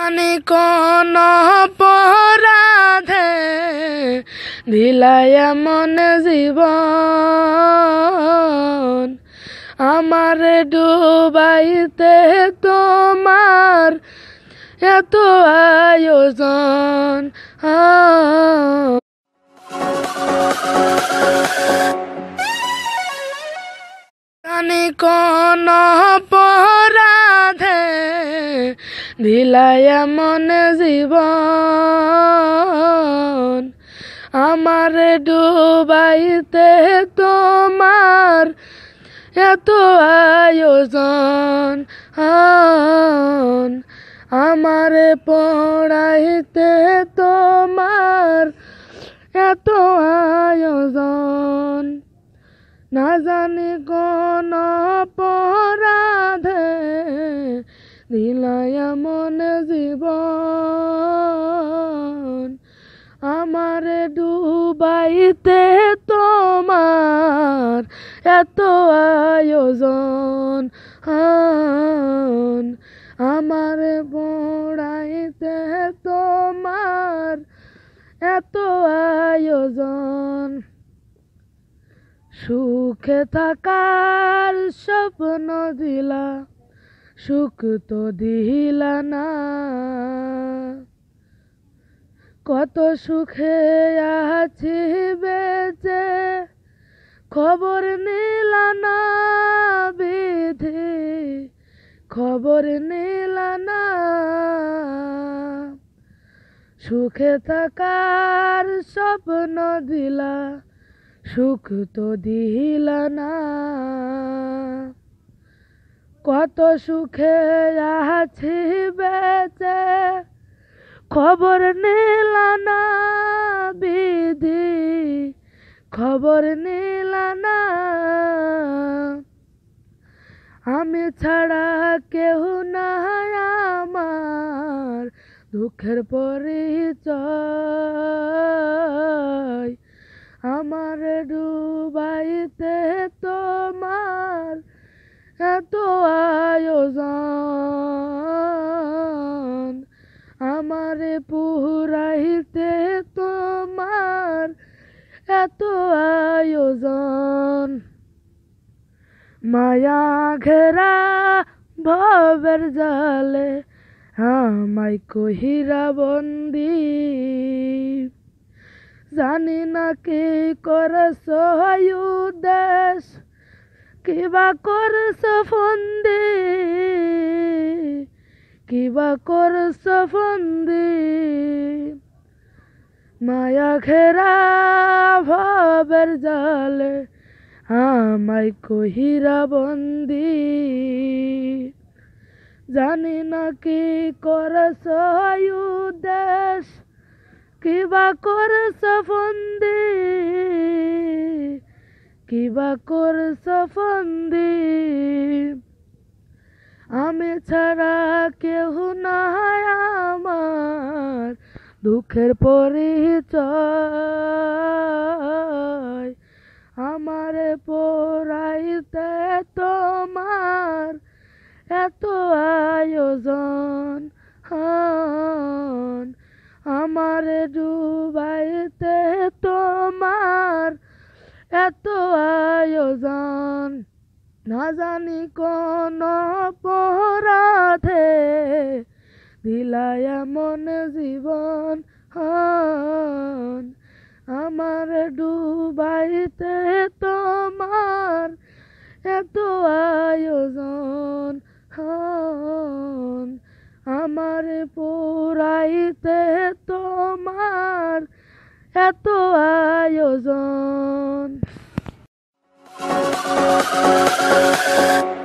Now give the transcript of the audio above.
জানি কোন পরাধে দিলায়া মনে জীবন আমার ডুবাইতে তোমার এত আয়োজন জানি কোন পর দিলায়া মনে জীবন আমার ডুবাইতে তোমার এত আয়োজন আমার পড়াইতে তোমার এত আয়োজন না জানি কোন দিলায়া মনে জীবন আমার ডুবাইতে তোমার এত আয়োজন আমার বড়াইতে তোমার এত আয়োজন সুখে থাকার স্বপ্ন দিলা সুখ তো দিলা না কত সুখে আছি বেচে খবর নিলা না বিধি খবর নিলা না সুখে থাকার স্বপ্ন দিলা সুখ তো দিলা না কত সুখে আছি বেঁচে খবর না বিধি খবর না আমি ছাড়া কেহ না আমার দুঃখের পরিচয় আমার ডুবাইতে এত আয়োজন আমারে পুরাইতে তোমার এত আয়োজন মায়া ঘেরা ভবের জালে আমায় কহিরা বন্দি জানি না কি করছ দেশ কিবা করছ ফন্দে কিবা করছ ফন্দে মায়া খেরা ভাবের জালে আমায় কহিরা বন্দি জানি না কি করছ দেশ কিবা করছ ফন্দে কিবা কর ফন্দি আমি ছাড়া কেহ নাই আমার দুঃখের পরিচয় আমার পড়াইতে তোমার এত আয়োজন আমার ডুব এত আয়োজন না জানি কোন পরাধে দিলায়া মন জীবন হন আমার ডুবাইতে তোমার এত আয়োজন হন আমার পুরাইতে তোমার এত আয়োজন Thank you.